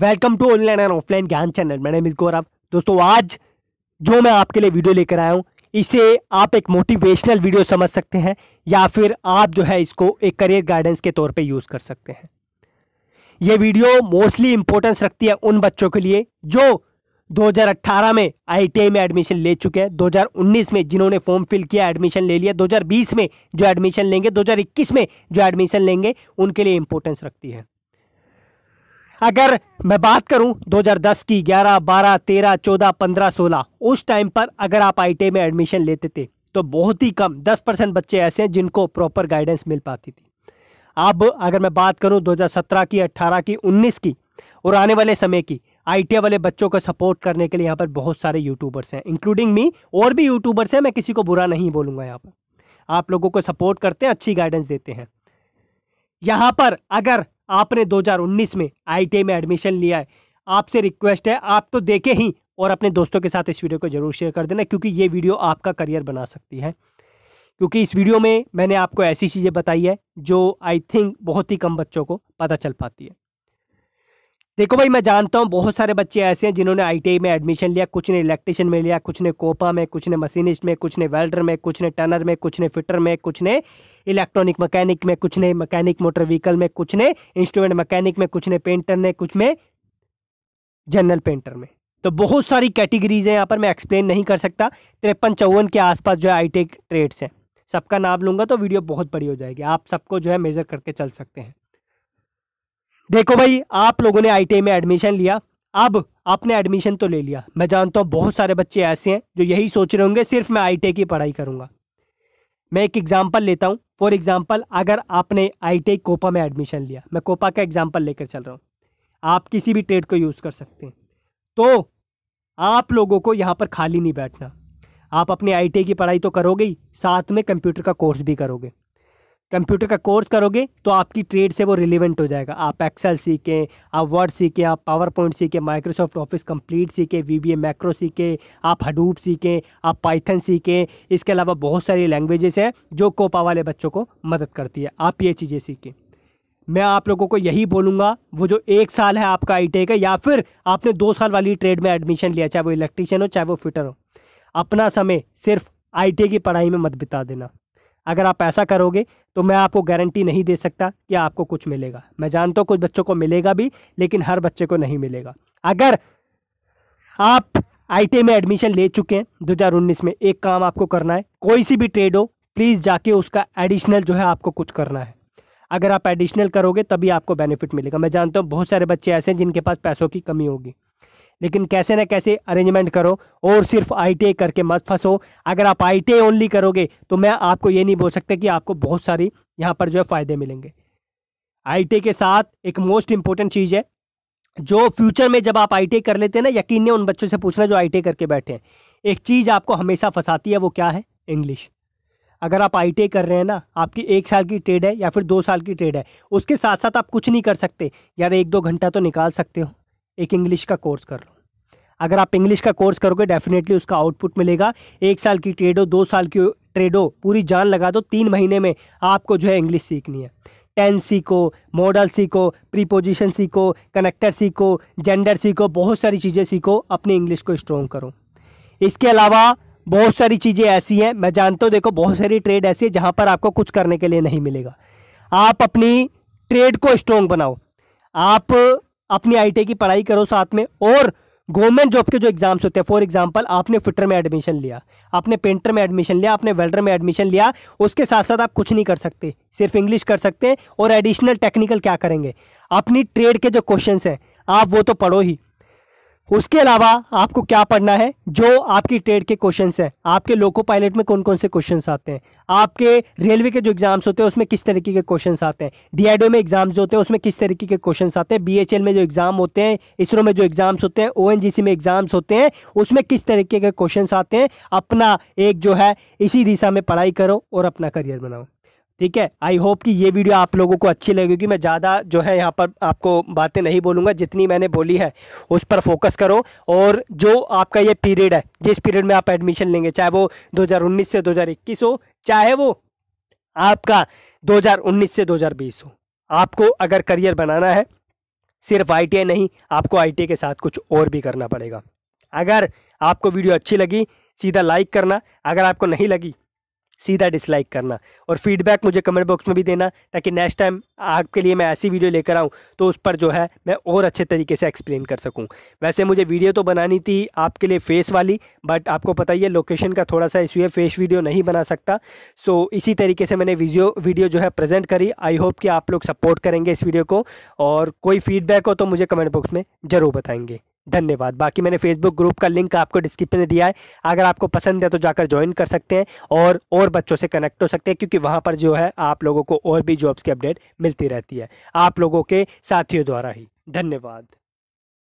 welcome to online and offline Gyan channel मैंने मिस गौरव दोस्तों आज जो मैं आपके लिए वीडियो लेकर आया हूँ इसे आप एक मोटिवेशनल वीडियो समझ सकते हैं या फिर आप जो है इसको एक करियर गाइडेंस के तौर पे यूज़ कर सकते हैं ये वीडियो मोस्टली इंपॉर्टेंस रखती है उन बच्चों के लिए जो 2018 में आईटीआई में एडमिशन ले चुके हैं 2019 में जिन्होंने फॉर्म फिल किया एडमिशन ले लिया 2020 में जो एडमिशन लेंगे 2021 में जो एडमिशन लेंगे उनके लिए इंपॉर्टेंस रखती है अगर मैं बात करूं 2010 की 11, 12, 13, 14, 15, 16 उस टाइम पर अगर आप आई में एडमिशन लेते थे तो बहुत ही कम 10 परसेंट बच्चे ऐसे हैं जिनको प्रॉपर गाइडेंस मिल पाती थी अब अगर मैं बात करूं 2017 की 18 की 19 की और आने वाले समय की आई वाले बच्चों को सपोर्ट करने के लिए यहाँ पर बहुत सारे यूट्यूबर्स हैं इंक्लूडिंग मी और भी यूट्यूबर्स हैं मैं किसी को बुरा नहीं बोलूँगा यहाँ पर आप लोगों को सपोर्ट करते हैं अच्छी गाइडेंस देते हैं यहाँ पर अगर आपने 2019 में आई में एडमिशन लिया है आपसे रिक्वेस्ट है आप तो देखें ही और अपने दोस्तों के साथ इस वीडियो को जरूर शेयर कर देना क्योंकि ये वीडियो आपका करियर बना सकती है क्योंकि इस वीडियो में मैंने आपको ऐसी चीज़ें बताई है जो आई थिंक बहुत ही कम बच्चों को पता चल पाती है देखो भाई मैं जानता हूँ बहुत सारे बच्चे ऐसे हैं जिन्होंने आई में एडमिशन लिया कुछ ने इलेक्ट्रिशियन में लिया कुछ ने कोपा में कुछ ने मशीनिस्ट में कुछ ने वेल्डर में कुछ ने टनर में कुछ ने फिटर में कुछ ने इलेक्ट्रॉनिक मैकेनिक में कुछ ने मैकेनिक मोटर व्हीकल में कुछ ने इंस्ट्रूमेंट मैकेनिक में कुछ ने पेंटर ने कुछ में जनरल पेंटर में तो बहुत सारी कैटेगरीज हैं यहाँ पर मैं एक्सप्लेन नहीं कर सकता तिरपन चौवन के आसपास जो है आई टेक ट्रेड्स हैं सबका नाम लूंगा तो वीडियो बहुत बड़ी हो जाएगी आप सबको जो है मेज़र करके चल सकते हैं देखो भाई आप लोगों ने आई में एडमिशन लिया अब आपने एडमिशन तो ले लिया मैं जानता हूँ बहुत सारे बच्चे ऐसे हैं जो यही सोच रहे होंगे सिर्फ मैं आई की पढ़ाई करूँगा मैं एक एग्जाम्पल लेता हूँ फॉर एग्जाम्पल अगर आपने आई कोपा में एडमिशन लिया मैं कोपा का एग्जाम्पल लेकर चल रहा हूँ आप किसी भी ट्रेड को यूज़ कर सकते हैं तो आप लोगों को यहाँ पर खाली नहीं बैठना आप अपने आई की पढ़ाई तो करोगे ही साथ में कंप्यूटर का कोर्स भी करोगे कंप्यूटर का कोर्स करोगे तो आपकी ट्रेड से वो रिलेवेंट हो जाएगा आप एक्सेल सीखें आप वर्ड सीखें आप पावर पॉइंट सीखें माइक्रोसॉफ्ट ऑफिस कंप्लीट सीखें वी बी ए मैक्रो सीखें आप हडूप सीखें आप पाइथन सीखें इसके अलावा बहुत सारी लैंग्वेजेस हैं जो कोपा वाले बच्चों को मदद करती है आप ये चीज़ें सीखें मैं आप लोगों को यही बोलूँगा वो जो एक साल है आपका आई टी e का या फिर आपने दो साल वाली ट्रेड में एडमिशन लिया चाहे वो इलेक्ट्रीशियन हो चाहे वो फिटर हो अपना समय सिर्फ आई e की पढ़ाई में मत बिता देना अगर आप ऐसा करोगे तो मैं आपको गारंटी नहीं दे सकता कि आपको कुछ मिलेगा मैं जानता हूँ कुछ बच्चों को मिलेगा भी लेकिन हर बच्चे को नहीं मिलेगा अगर आप आई में एडमिशन ले चुके हैं 2019 में एक काम आपको करना है कोई सी भी ट्रेड हो प्लीज़ जाके उसका एडिशनल जो है आपको कुछ करना है अगर आप एडिशनल करोगे तभी आपको बेनिफिट मिलेगा मैं जानता हूँ बहुत सारे बच्चे ऐसे हैं जिनके पास पैसों की कमी होगी लेकिन कैसे ना कैसे अरेंजमेंट करो और सिर्फ आई करके मत फंसो अगर आप आई ओनली करोगे तो मैं आपको ये नहीं बोल सकता कि आपको बहुत सारी यहाँ पर जो है फ़ायदे मिलेंगे आई के साथ एक मोस्ट इंपॉर्टेंट चीज़ है जो फ्यूचर में जब आप आई कर लेते हैं ना यकीन ने उन बच्चों से पूछना जो आई करके बैठे हैं एक चीज़ आपको हमेशा फंसाती है वो क्या है इंग्लिश अगर आप आई कर रहे हैं ना आपकी एक साल की ट्रेड है या फिर दो साल की ट्रेड है उसके साथ साथ आप कुछ नहीं कर सकते यार एक दो घंटा तो निकाल सकते हो एक इंग्लिश का कोर्स कर लो अगर आप इंग्लिश का कोर्स करोगे डेफिनेटली उसका आउटपुट मिलेगा एक साल की ट्रेड हो दो साल की ट्रेड हो पूरी जान लगा दो तीन महीने में आपको जो है इंग्लिश सीखनी है टेन सीखो मॉडल सीखो प्रीपोजिशन सीखो कनेक्टर सीखो जेंडर सीखो बहुत सारी चीज़ें सीखो अपनी इंग्लिश को स्ट्रॉन्ग करो इसके अलावा बहुत सारी चीज़ें ऐसी हैं मैं जानता हूँ देखो बहुत सारी ट्रेड ऐसी है जहाँ पर आपको कुछ करने के लिए नहीं मिलेगा आप अपनी ट्रेड को स्ट्रॉन्ग बनाओ आप अपनी आई e की पढ़ाई करो साथ में और गवर्नमेंट जॉब के जो एग्जाम्स होते हैं फॉर एग्जाम्पल आपने फिटर में एडमिशन लिया आपने पेंटर में एडमिशन लिया आपने वेल्डर में एडमिशन लिया उसके साथ साथ आप कुछ नहीं कर सकते सिर्फ इंग्लिश कर सकते हैं और एडिशनल टेक्निकल क्या करेंगे अपनी ट्रेड के जो क्वेश्चंस हैं आप वो तो पढ़ो ही उसके अलावा आपको क्या पढ़ना है जो आपकी ट्रेड के क्वेश्चन है आपके लोको पायलट में कौन कौन से क्वेश्चन आते हैं आपके रेलवे के जो एग्जाम्स होते हैं उसमें किस तरीके के क्वेश्चन आते हैं डीआईडीओ में एग्जाम्स होते हैं उसमें किस तरीके के क्वेश्चन आते हैं बीएचएल में जो एग्जाम होते हैं इसरो में जो एग्जाम्स होते हैं ओएनजीसी में एग्जाम्स होते हैं उसमें किस तरीके के क्वेश्चन आते हैं अपना एक जो है इसी दिशा में पढ़ाई करो और अपना करियर बनाओ ठीक है आई होप कि ये वीडियो आप लोगों को अच्छी लगेगी मैं ज़्यादा जो है यहाँ पर आपको बातें नहीं बोलूँगा जितनी मैंने बोली है उस पर फोकस करो और जो आपका ये पीरियड है जिस पीरियड में आप एडमिशन लेंगे चाहे वो 2019 से 2021 हो चाहे वो आपका 2019 से 2020 हो आपको अगर करियर बनाना है सिर्फ आई नहीं आपको आई के साथ कुछ और भी करना पड़ेगा अगर आपको वीडियो अच्छी लगी सीधा लाइक करना अगर आपको नहीं लगी सीधा डिसलाइक करना और फीडबैक मुझे कमेंट बॉक्स में भी देना ताकि नेक्स्ट टाइम आपके लिए मैं ऐसी वीडियो लेकर आऊँ तो उस पर जो है मैं और अच्छे तरीके से एक्सप्लेन कर सकूँ वैसे मुझे वीडियो तो बनानी थी आपके लिए फेस वाली बट आपको पता ही है लोकेशन का थोड़ा सा इश्यू है फेस वीडियो नहीं बना सकता सो इसी तरीके से मैंने वीडियो वीडियो जो है प्रेजेंट करी आई होप कि आप लोग सपोर्ट करेंगे इस वीडियो को और कोई फीडबैक हो तो मुझे कमेंट बॉक्स में ज़रूर बताएंगे धन्यवाद बाकी मैंने फेसबुक ग्रुप का लिंक आपको डिस्क्रिप्शन में दिया है अगर आपको पसंद है तो जाकर ज्वाइन कर सकते हैं और और बच्चों से कनेक्ट हो सकते हैं क्योंकि वहाँ पर जो है आप लोगों को और भी जॉब्स की अपडेट मिलती रहती है आप लोगों के साथियों द्वारा ही धन्यवाद